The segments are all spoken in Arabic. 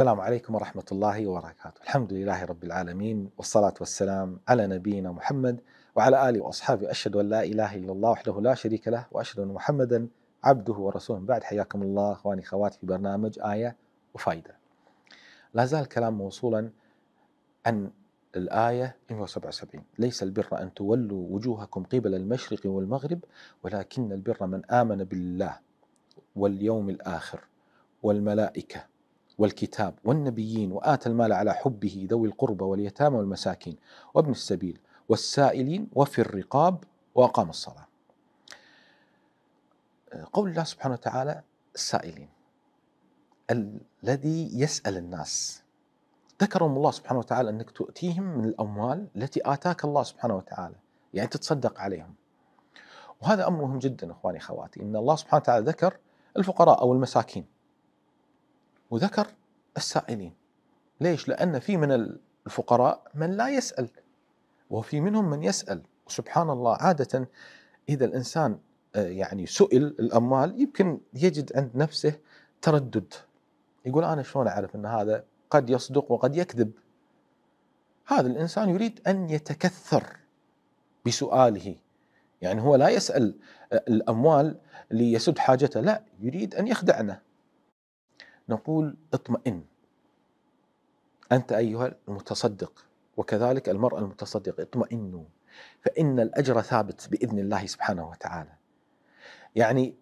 السلام عليكم ورحمة الله وبركاته الحمد لله رب العالمين والصلاة والسلام على نبينا محمد وعلى آله وأصحابه أشهد أن لا إله إلا الله وحده لا شريك له وأشهد أن محمدا عبده ورسوله بعد حياكم الله أخواني أخواتي في برنامج آية وفايدة لا زال الكلام موصولا عن الآية 177 ليس البر أن تولوا وجوهكم قبل المشرق والمغرب ولكن البر من آمن بالله واليوم الآخر والملائكة والكتاب والنبيين وآتى المال على حبه ذوي القربى واليتامى والمساكين وابن السبيل والسائلين وفي الرقاب وأقام الصلاة قول الله سبحانه وتعالى السائلين الذي يسأل الناس ذكرهم الله سبحانه وتعالى أنك تؤتيهم من الأموال التي آتاك الله سبحانه وتعالى يعني تتصدق عليهم وهذا أمر مهم جدا إخواني أخواتي إن الله سبحانه وتعالى ذكر الفقراء أو المساكين وذكر السائلين ليش؟ لأن في من الفقراء من لا يسأل وفي منهم من يسأل سبحان الله عادة إذا الإنسان آه، يعني سئل الأموال يمكن يجد عند نفسه تردد يقول أنا شلون أعرف أن هذا قد يصدق وقد يكذب هذا الإنسان يريد أن يتكثر بسؤاله يعني هو لا يسأل آه، الأموال ليسد حاجته لا يريد أن يخدعنا نقول اطمئن أنت أيها المتصدق وكذلك المرأة المتصدقة اطمئنوا فإن الأجر ثابت بإذن الله سبحانه وتعالى يعني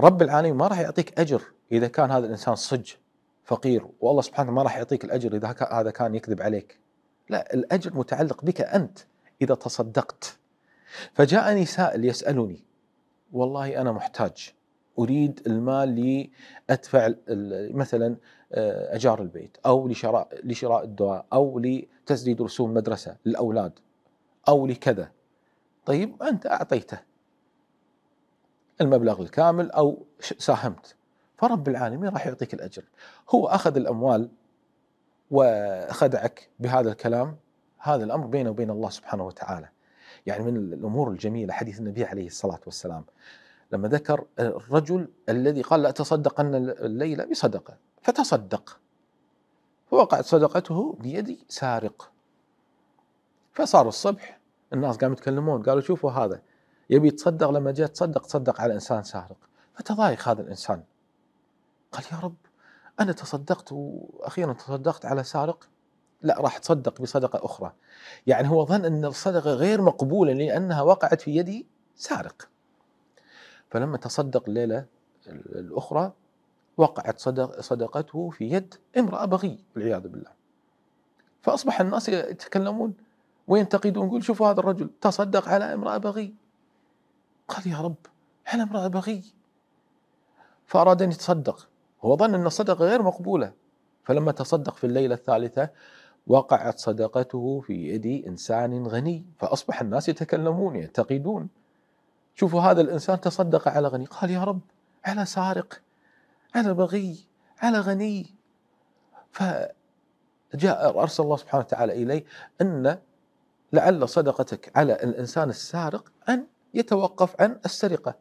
رب العالمين ما راح يعطيك أجر إذا كان هذا الإنسان صج فقير والله سبحانه ما راح يعطيك الأجر إذا هذا كان يكذب عليك لا الأجر متعلق بك أنت إذا تصدقت فجاءني سائل يسألني والله أنا محتاج اريد المال لادفع مثلا آه، اجار البيت او لشراء لشراء الدواء او لتسديد رسوم مدرسه للاولاد او لكذا طيب انت اعطيته المبلغ الكامل او ساهمت فرب العالمين راح يعطيك الاجر هو اخذ الاموال وخدعك بهذا الكلام هذا الامر بينه وبين الله سبحانه وتعالى يعني من الامور الجميله حديث النبي عليه الصلاه والسلام لما ذكر الرجل الذي قال لا الليلة بصدقة فتصدق فوقعت صدقته بيد سارق فصار الصبح الناس قاموا يتكلمون قالوا شوفوا هذا يبي يتصدق لما جاء تصدق تصدق على انسان سارق فتضايق هذا الانسان قال يا رب انا تصدقت واخيرا تصدقت على سارق لا راح تصدق بصدقه اخرى يعني هو ظن ان الصدقه غير مقبوله لانها وقعت في يد سارق فلما تصدق الليلة الأخرى وقعت صدق صدقته في يد امرأة بغي والعياذ بالله فأصبح الناس يتكلمون وينتقدون يقول شوفوا هذا الرجل تصدق على امرأة بغي قال يا رب على امرأة بغي فأراد أن يتصدق هو ظن أن الصدقة غير مقبولة فلما تصدق في الليلة الثالثة وقعت صدقته في يد إنسان غني فأصبح الناس يتكلمون ينتقدون شوفوا هذا الإنسان تصدق على غني قال يا رب على سارق على بغي على غني فجاء أرسل الله سبحانه وتعالى إليه أن لعل صدقتك على الإنسان السارق أن يتوقف عن السرقة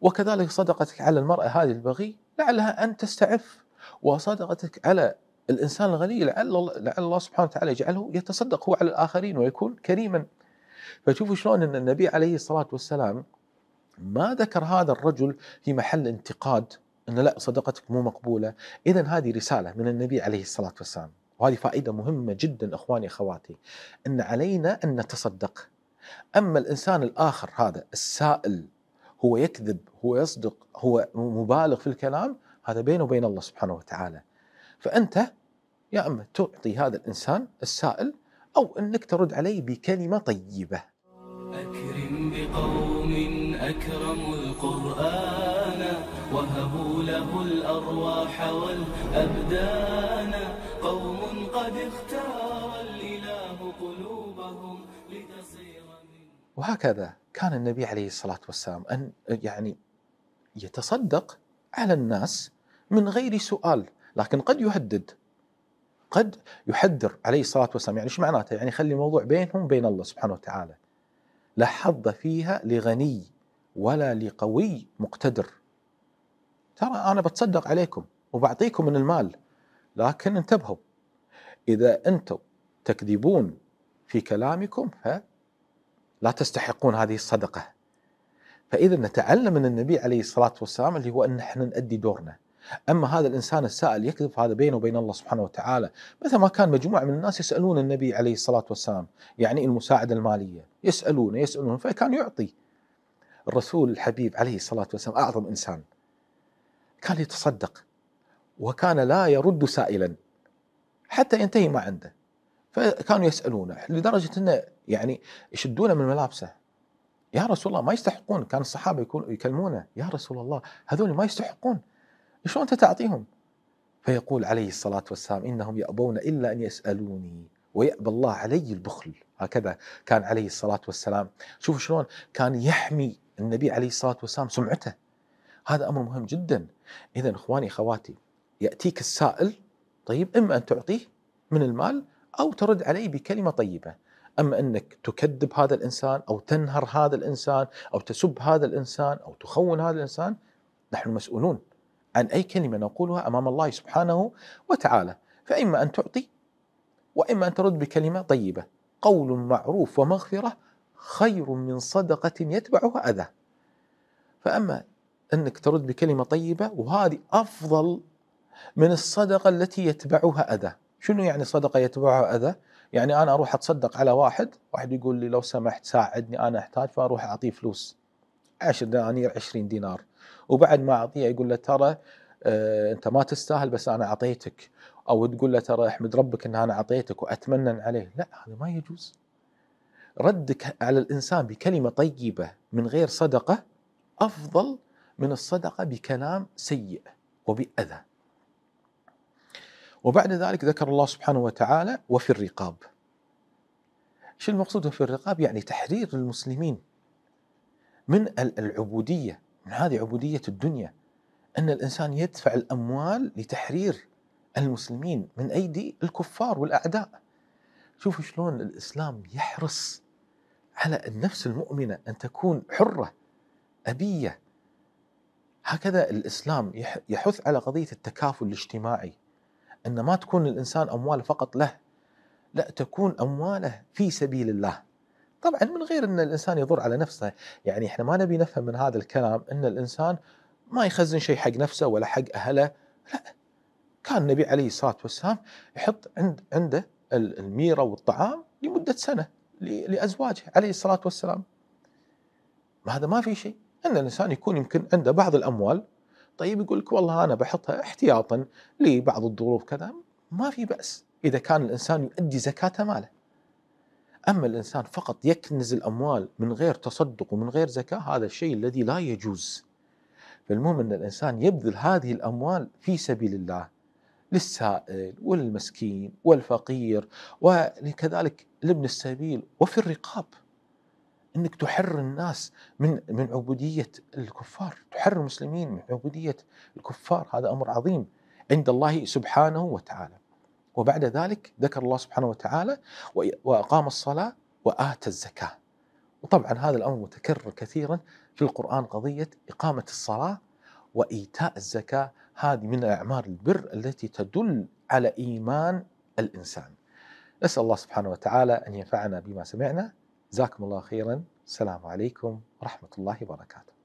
وكذلك صدقتك على المرأة هذه البغي لعلها أن تستعف وصدقتك على الإنسان الغني لعل الله, لعل الله سبحانه وتعالى يجعله يتصدق هو على الآخرين ويكون كريما فشوفوا شلون أن النبي عليه الصلاة والسلام ما ذكر هذا الرجل في محل انتقاد أن لا صدقتك مو مقبولة إذا هذه رسالة من النبي عليه الصلاة والسلام وهذه فائدة مهمة جدا أخواني أخواتي أن علينا أن نتصدق أما الإنسان الآخر هذا السائل هو يكذب هو يصدق هو مبالغ في الكلام هذا بينه وبين الله سبحانه وتعالى فأنت يا أما تعطي هذا الإنسان السائل أو أنك ترد عليه بكلمة طيبة أكرم بقول أكرموا القرآن وهبوا له الأرواح والأبدان قوم قد اختار الإله قلوبهم لتصير وهكذا كان النبي عليه الصلاة والسلام أن يعني يتصدق على الناس من غير سؤال لكن قد يهدد قد يحذر عليه الصلاة والسلام يعني ايش معناته يعني خلي الموضوع بينهم وبين الله سبحانه وتعالى لا حظ فيها لغني ولا لقوي مقتدر ترى أنا بتصدق عليكم وبعطيكم من المال لكن انتبهوا إذا أنتم تكذبون في كلامكم لا تستحقون هذه الصدقة فإذا نتعلم من النبي عليه الصلاة والسلام اللي هو أن احنا نؤدي دورنا أما هذا الإنسان السائل يكذب هذا بينه وبين الله سبحانه وتعالى مثل ما كان مجموعة من الناس يسألون النبي عليه الصلاة والسلام يعني المساعدة المالية يسألونه يسألونه فكان يعطي الرسول الحبيب عليه الصلاة والسلام أعظم إنسان كان يتصدق وكان لا يرد سائلا حتى ينتهي ما عنده فكانوا يسألونه لدرجة أنه يعني يشدونه من ملابسه يا رسول الله ما يستحقون كان الصحابة يكلمونه يا رسول الله هذول ما يستحقون شلون أنت تعطيهم فيقول عليه الصلاة والسلام إنهم يأبون إلا أن يسألوني ويأبى الله علي البخل هكذا كان عليه الصلاة والسلام شوفوا شلون كان يحمي النبي عليه الصلاه والسلام سمعته هذا امر مهم جدا اذا اخواني اخواتي ياتيك السائل طيب اما ان تعطيه من المال او ترد عليه بكلمه طيبه اما انك تكذب هذا الانسان او تنهر هذا الانسان او تسب هذا الانسان او تخون هذا الانسان نحن مسؤولون عن اي كلمه نقولها امام الله سبحانه وتعالى فاما ان تعطي واما ان ترد بكلمه طيبه قول معروف ومغفره خير من صدقة يتبعها أذى فأما أنك ترد بكلمة طيبة وهذه أفضل من الصدقة التي يتبعها أذى شنو يعني صدقة يتبعها أذى يعني أنا أروح أتصدق على واحد واحد يقول لي لو سمحت ساعدني أنا أحتاج فأروح أعطيه فلوس 10 دنانير 20 دينار وبعد ما أعطيه يقول له ترى آه، أنت ما تستاهل بس أنا أعطيتك أو تقول له ترى أحمد ربك أن أنا أعطيتك وأتمنن عليه لا هذا ما يجوز ردك على الانسان بكلمه طيبه من غير صدقه افضل من الصدقه بكلام سيء وباذى. وبعد ذلك ذكر الله سبحانه وتعالى وفي الرقاب. شو المقصود في الرقاب؟ يعني تحرير المسلمين من العبوديه، من هذه عبوديه الدنيا. ان الانسان يدفع الاموال لتحرير المسلمين من ايدي الكفار والاعداء. شوفوا شلون الاسلام يحرص على النفس المؤمنة أن تكون حرة أبية هكذا الإسلام يحث على قضية التكافل الاجتماعي أن ما تكون الإنسان أمواله فقط له لا تكون أمواله في سبيل الله طبعا من غير أن الإنسان يضر على نفسه يعني إحنا ما نبي نفهم من هذا الكلام أن الإنسان ما يخزن شيء حق نفسه ولا حق أهله لا كان النبي عليه الصلاة والسلام يحط عند عنده الميرة والطعام لمدة سنة لأزواجه عليه الصلاة والسلام هذا ما في شيء أن الإنسان يكون يمكن عنده بعض الأموال طيب يقول لك والله أنا بحطها احتياطا لبعض الظروف كذا ما في بأس إذا كان الإنسان يؤدي زكاة ماله أما الإنسان فقط يكنز الأموال من غير تصدق ومن غير زكاة هذا الشيء الذي لا يجوز فالمهم أن الإنسان يبذل هذه الأموال في سبيل الله للسائل والمسكين والفقير وكذلك لابن السبيل وفي الرقاب انك تحر الناس من من عبوديه الكفار، تحر المسلمين من عبوديه الكفار، هذا امر عظيم عند الله سبحانه وتعالى. وبعد ذلك ذكر الله سبحانه وتعالى واقام الصلاه واتى الزكاه. وطبعا هذا الامر متكرر كثيرا في القران قضيه اقامه الصلاه وإيتاء الزكاة هذه من اعمار البر التي تدل على إيمان الإنسان نسأل الله سبحانه وتعالى أن ينفعنا بما سمعنا جزاكم الله خيرا السلام عليكم ورحمة الله وبركاته